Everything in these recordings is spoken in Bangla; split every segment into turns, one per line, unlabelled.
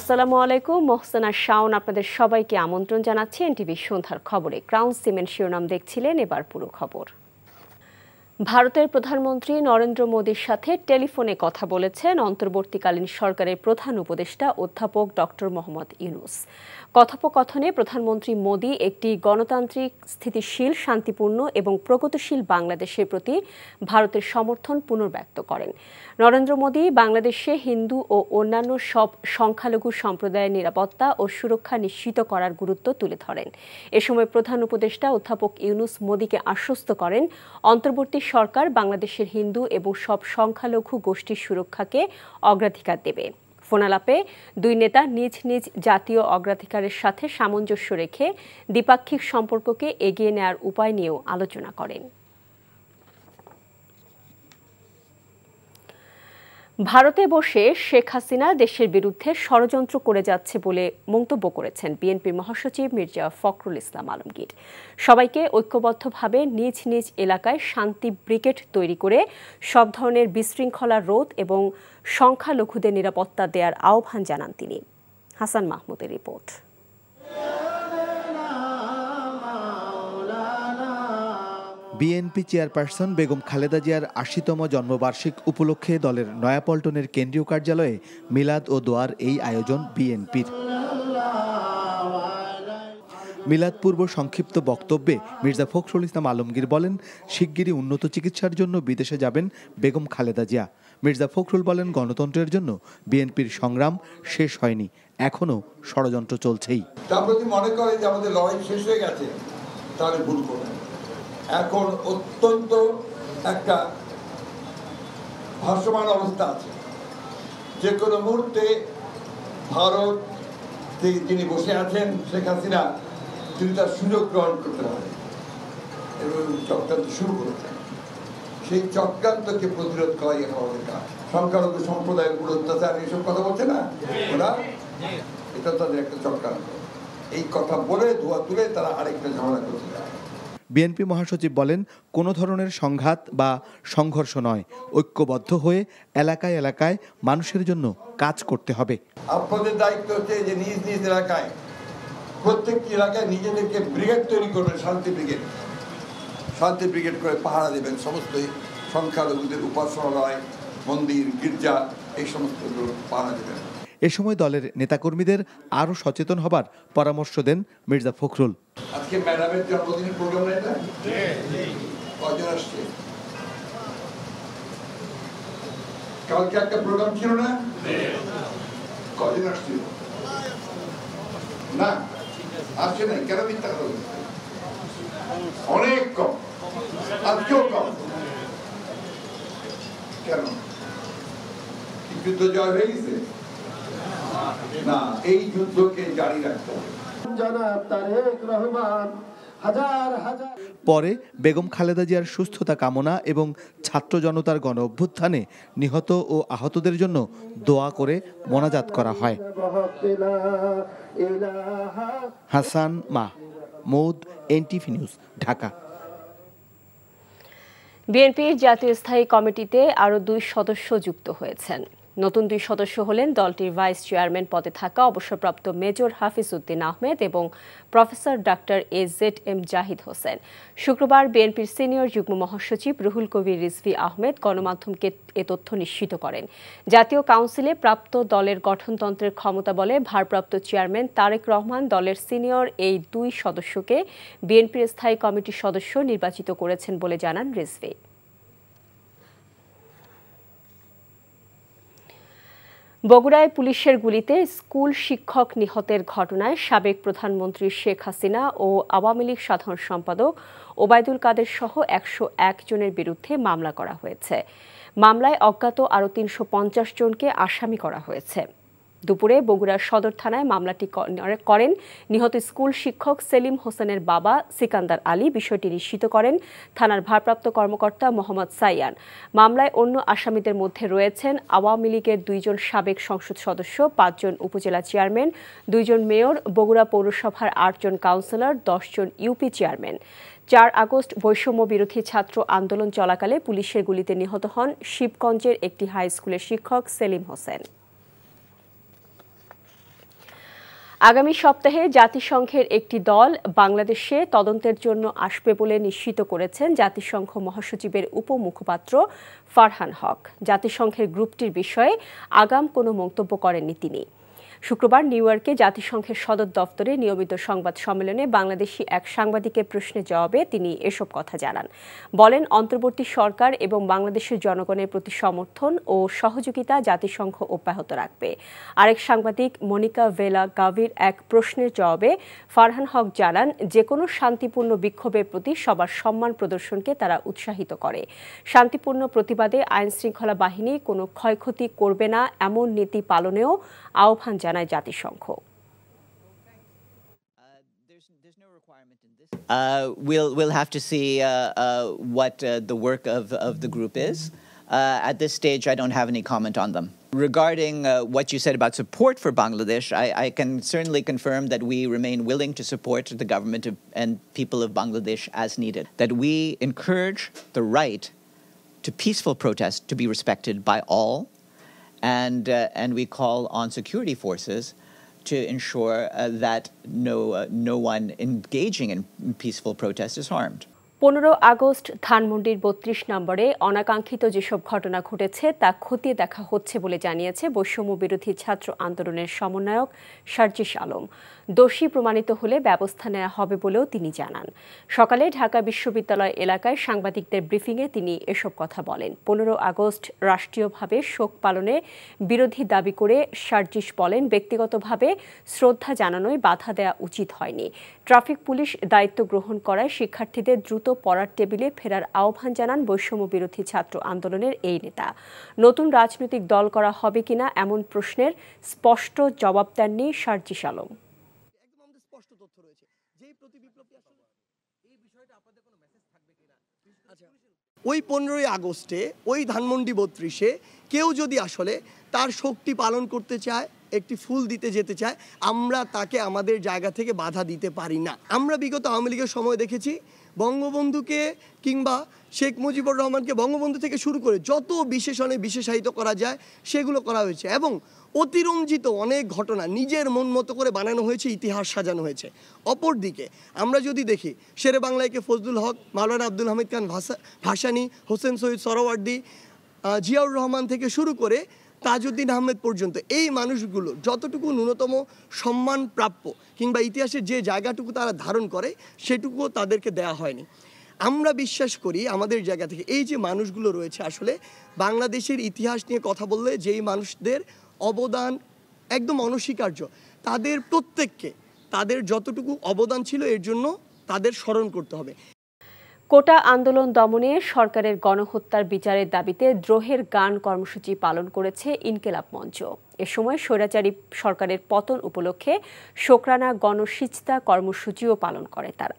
আসসালামু আলাইকুম মহসানা শাওন আপনাদের সবাইকে আমন্ত্রণ জানাচ্ছি এনটিভি সন্ধ্যার খবরে ক্রাউন সিমেন্ট শিরোনাম দেখছিলেন এবার পুরো খবর ভারতের প্রধানমন্ত্রী নরেন্দ্র মোদীর সাথে টেলিফোনে কথা বলেছেন অন্তর্বর্তীকালীন সরকারের প্রধান উপদেষ্টা অধ্যাপক ডক্টর মোহাম্মদ ইউনুস কথোপকথনে প্রধানমন্ত্রী মোদী একটি গণতান্ত্রিক স্থিতিশীল শান্তিপূর্ণ এবং প্রগতিশীল বাংলাদেশের প্রতি ভারতের সমর্থন পুনর্ব্যক্ত করেন নরেন্দ্র মোদী বাংলাদেশে হিন্দু ও অন্যান্য সব সংখ্যালঘু সম্প্রদায়ের নিরাপত্তা ও সুরক্ষা নিশ্চিত করার গুরুত্ব তুলে ধরেন এ সময় প্রধান উপদেষ্টা অধ্যাপক ইউনুস মোদীকে আশ্বস্ত করেন অন্তর্বর্তী সরকার বাংলাদেশের হিন্দু এবং সব সংখ্যালঘু গোষ্ঠীর সুরক্ষাকে অগ্রাধিকার দেবে ফোনালাপে দুই নেতা নিজ নিজ জাতীয় অগ্রাধিকারের সাথে সামঞ্জস্য রেখে দ্বিপাক্ষিক সম্পর্ককে এগিয়ে নেওয়ার উপায় নিয়েও আলোচনা করেন ভারতে বসে শেখ হাসিনা দেশের বিরুদ্ধে ষড়যন্ত্র করে যাচ্ছে বলে মন্তব্য করেছেন বিএনপি মহাসচিব মির্জা ফখরুল ইসলাম আলমগীর সবাইকে ঐক্যবদ্ধভাবে নিজ নিজ এলাকায় শান্তি ব্রিগেড তৈরি করে সব ধরনের বিশৃঙ্খলা রোধ এবং সংখ্যালঘুদের নিরাপত্তা দেওয়ার আহ্বান জানান তিনি হাসান মাহমুদের report
BNP chairperson Begum Khaleda জিয়ার আশিতম জন্মবার্ষিক উপলক্ষে দলের নয়াপল্টনের কেন্দ্রীয় কার্যালয়ে মিলাদ ও দোয়ার এই আয়োজন বিএনপির মিলাদপূর্ব সংক্ষিপ্ত বক্তব্যে মির্জা ফখরুল ইসলাম আলমগীর বলেন শিগগিরই উন্নত চিকিৎসার জন্য বিদেশে যাবেন বেগম খালেদা জিয়া মির্জা ফখরুল বলেন গণতন্ত্রের জন্য বিএনপির সংগ্রাম শেষ হয়নি এখনো ষড়যন্ত্র চলছেই
তারপর মনে করে যে আমাদের লড়াই শেষ হয়ে গেছে তাহলে ভুল করবেন এখন অত্যন্ত একটা ভাসমান অবস্থা আছে যে কোনো মুহূর্তে ভারত তিনি বসে আছেন শেখ হাসিনা তিনি তার সুযোগ গ্রহণ করতে পারেন এবং চক্রান্ত শুরু করেছেন সেই চক্রান্তকে প্রতিরোধ করাই আমাদের কাজ সংখ্যালঘু সম্প্রদায়ের উপর অত্যাচার এইসব কথা বলছে না ওরা এটা তাদের একটা চক্রান্ত এই কথা বলে ধোয়া তুলে তারা আরেকটা ঝামেলা করতে যায়
বিএনপি মহাসচিব বলেন কোনো ধরনের সংঘাত বা সংঘর্ষ নয় ঐক্যবদ্ধ হয়ে এলাকায় এলাকায় মানুষের জন্য কাজ করতে হবে
আপনাদের দায়িত্ব হচ্ছে যে নিজ নিজ এলাকায় প্রত্যেকটি এলাকায় নিজেদেরকে ব্রিগেড তৈরি করবেন শান্তি ব্রিগেড শান্তি ব্রিগেড করে পাহারা দেবেন সমস্ত সংখ্যালঘুদের উপাসনালয় মন্দির গির্জা এই সমস্ত পাহারা দেবেন
এ সময় দলের নেতাকর্মীদের আরও সচেতন হবার পরামর্শ দেন মির্জা ফখরুল
আজকে ম্যাডামের জন্মদিনের প্রোগ্রাম নাই না কজন আসছে কালকে একটা প্রোগ্রাম ছিল না কজন আসছিল না আসছে নাই কেন মিথ্যা কথা অনেক কম আজকেও কম কেন যুদ্ধ জয় হয়ে গেছে না এই যুদ্ধকে জারি রাখতে হবে
পরে বেগম খালেদা জিয়ার সুস্থতা কামনা এবং ছাত্র জনতার গণ অভ্যুত্থানে নিহত ও আহতদের জন্য দোয়া করে মোনাজাত করা হয় হাসান মাহমুদ এনটিভি নিউজ ঢাকা
বিএনপির জাতীয় স্থায়ী কমিটিতে আরও দুই সদস্য যুক্ত হয়েছেন নতুন দুই সদস্য হলেন দলটির ভাইস চেয়ারম্যান পদে থাকা অবসরপ্রাপ্ত মেজর হাফিজ উদ্দিন আহমেদ এবং professor doctor A Z M Zahid Hossain শুক্রবার বিএনপির সিনিয়র যুগ্ম মহাসচিব রুহুল কবির রিজভি আহমেদ গণমাধ্যমকে এ তথ্য নিশ্চিত করেন জাতীয় কাউন্সিলে প্রাপ্ত দলের গঠনতন্ত্রের ক্ষমতা বলে ভারপ্রাপ্ত চেয়ারম্যান তারেক রহমান দলের সিনিয়র এই দুই সদস্যকে বিএনপির স্থায়ী কমিটির সদস্য নির্বাচিত করেছেন বলে জানান রিজভি বগুড়ায় পুলিশের গুলিতে স্কুল শিক্ষক নিহতের ঘটনায় সাবেক প্রধানমন্ত্রী শেখ হাসিনা ও আওয়ামী লীগ সাধারণ সম্পাদক ওবায়দুল কাদের সহ একশো জনের বিরুদ্ধে মামলা করা হয়েছে মামলায় অজ্ঞাত আরও তিনশো জনকে আসামি করা হয়েছে দুপুরে বগুড়ার সদর থানায় মামলাটি করেন নিহত স্কুল শিক্ষক সেলিম হোসেনের বাবা সিকান্দার আলী বিষয়টি নিশ্চিত করেন থানার ভারপ্রাপ্ত কর্মকর্তা মোহাম্মদ সাইয়ান মামলায় অন্য আসামিদের মধ্যে রয়েছেন আওয়ামী লীগের দুইজন সাবেক সংসদ সদস্য পাঁচজন উপজেলা চেয়ারম্যান দুইজন মেয়র বগুড়া পৌরসভার আটজন কাউন্সিলর দশজন ইউপি চেয়ারম্যান চার আগস্ট বৈষম্য বিরোধী ছাত্র আন্দোলন চলাকালে পুলিশের গুলিতে নিহত হন শিবগঞ্জের একটি হাই স্কুলের শিক্ষক সেলিম হোসেন আগামী সপ্তাহে জাতিসংঘের একটি দল বাংলাদেশে তদন্তের জন্য আসবে বলে নিশ্চিত করেছেন জাতিসংঘ মহাসচিবের উপমুখপাত্র ফারহান হক জাতিসংঘের গ্রুপটির বিষয়ে আগাম কোনো মন্তব্য করেননি তিনি শুক্রবার নিউ ইয়র্কে জাতিসংঘের সদর দপ্তরে নিয়মিত সংবাদ সম্মেলনে বাংলাদেশি এক সাংবাদিকের প্রশ্নের জবাবে তিনি এসব কথা জানান বলেন অন্তর্বর্তী সরকার এবং বাংলাদেশের জনগণের প্রতি সমর্থন ও সহযোগিতা জাতিসংঘ অব্যাহত রাখবে আরেক সাংবাদিক মনিকা ভেলা গাভির এক প্রশ্নের জবাবে ফারহান হক জানান যে কোনো শান্তিপূর্ণ বিক্ষোভের প্রতি সবার সম্মান প্রদর্শনকে তারা উৎসাহিত করে শান্তিপূর্ণ প্রতিবাদে আইন শৃঙ্খলা বাহিনী কোনো ক্ষয়ক্ষতি করবে না এমন নীতি পালনেও আহ্বান জানায় জাতিসংঘ uh,
uh, we'll we'll have to see uh, uh, what uh, the work of, of the group is. Uh, at this stage, I don't have any comment on them. Regarding what you said about support for Bangladesh, I, I, can certainly confirm that we remain willing to support the government of, and people of Bangladesh as needed. That we encourage the right to peaceful protest to be respected by all and uh, and we call on security forces to ensure uh, that no uh, no one engaging in peaceful protest is harmed.
পনেরো আগস্ট ধানমন্ডির বত্রিশ নম্বরে অনাকাঙ্ক্ষিত যেসব ঘটনা ঘটেছে তা খতিয়ে দেখা হচ্ছে বলে জানিয়েছে বৈষম্য বিরোধী ছাত্র আন্দোলনের সমন্বয়ক সার্জিস আলম দোষী প্রমাণিত হলে ব্যবস্থা নেওয়া হবে বলেও তিনি জানান সকালে ঢাকা বিশ্ববিদ্যালয় এলাকায় সাংবাদিকদের ব্রিফিংয়ে তিনি এসব কথা বলেন পনেরো আগস্ট রাষ্ট্রীয়ভাবে শোক পালনে বিরোধী দাবি করে সার্জিস বলেন ব্যক্তিগতভাবে শ্রদ্ধা জানানোয় বাধা দেওয়া উচিত হয়নি ট্রাফিক পুলিশ দায়িত্ব গ্রহণ করায় শিক্ষার্থীদের দ্রুত পড়ার টেবিলে ফেরার আহ্বান জানান বৈষম্য বিরোধী ছাত্র আন্দোলনের এই নেতা নতুন রাজনৈতিক দল করা হবে কিনা এমন প্রশ্নের স্পষ্ট জবাব দেননি সার্জি সালম আচ্ছা। ওই পনেরোই আগস্টে
ওই ধানমন্ডি বত্রিশে কেউ যদি আসলে তার শক্তি পালন করতে চায় একটি ফুল দিতে যেতে চায় আমরা তাকে আমাদের জায়গা থেকে বাধা দিতে পারি না আমরা বিগত আওয়ামী লীগের সময় দেখেছি বঙ্গবন্ধুকে কিংবা শেখ মুজিবুর রহমানকে বঙ্গবন্ধু থেকে শুরু করে যত বিশেষণে বিশেষায়িত করা যায় সেগুলো করা হয়েছে এবং অতিরঞ্জিত অনেক ঘটনা নিজের মন মতো করে বানানো হয়েছে ইতিহাস সাজানো হয়েছে অপরদিকে আমরা যদি দেখি শেরে বাংলায়কে ফজলুল হক মাওলানা আব্দুল হামিদ খান ভাসা ভাসানী হোসেন সৈয়দ সরোয়ার্দি জিয়াউর রহমান থেকে শুরু করে তাজউদ্দিন আহমেদ পর্যন্ত এই মানুষগুলো যতটুকু ন্যূনতম সম্মান প্রাপ্য কিংবা ইতিহাসের যে জায়গাটুকু তারা ধারণ করে সেটুকুও তাদেরকে দেয়া হয়নি আমরা বিশ্বাস করি আমাদের জায়গা থেকে এই যে মানুষগুলো রয়েছে আসলে বাংলাদেশের ইতিহাস নিয়ে কথা বললে যেই মানুষদের অবদান একদম অনস্বীকার্য তাদের প্রত্যেককে তাদের যতটুকু অবদান ছিল এর জন্য তাদের স্মরণ করতে হবে
কোটা আন্দোলন দমনে সরকারের গণহত্যার বিচারের দাবিতে দ্রোহের গান কর্মসূচি পালন করেছে ইনকেলাব মঞ্চ এ সময় স্বৈরাচারী সরকারের পতন উপলক্ষে শোকরানা গণসিজতা কর্মসূচিও পালন করে তারা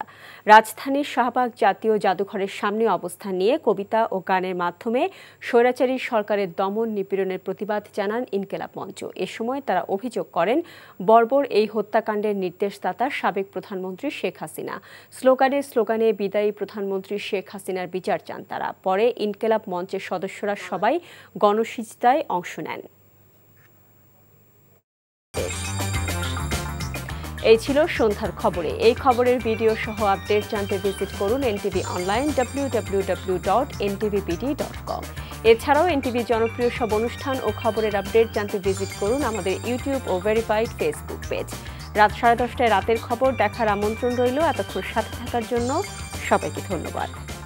রাজধানীর শাহবাগ জাতীয় জাদুঘরের সামনে অবস্থান নিয়ে কবিতা ও গানের মাধ্যমে স্বৈরাচারী সরকারের দমন নিপীড়নের প্রতিবাদ জানান ইনকেলাব মঞ্চ এ সময় তারা অভিযোগ করেন বর্বর এই হত্যাকাণ্ডের নির্দেশদাতা সাবেক প্রধানমন্ত্রী শেখ হাসিনা স্লোগানে স্লোগানে বিদায়ী প্রধানমন্ত্রী শেখ হাসিনার বিচার চান তারা পরে ইনকেলাব মঞ্চের সদস্যরা সবাই গণসিজতায় অংশ নেন করতে এই ছিল সন্ধ্যার খবরে এই খবরের ভিডিও সহ আপডেট জানতে ভিজিট করুন NTV online W dot dot com এছাড়াও এনটিভি জনপ্রিয় সব অনুষ্ঠান ও খবরের আপডেট জানতে ভিজিট করুন আমাদের ইউটিউব ও ভেরিফাইড ফেসবুক পেজ রাত সাড়ে দশটায় রাতের খবর দেখার আমন্ত্রণ রইল এতক্ষণ সাথে থাকার জন্য সবাইকে ধন্যবাদ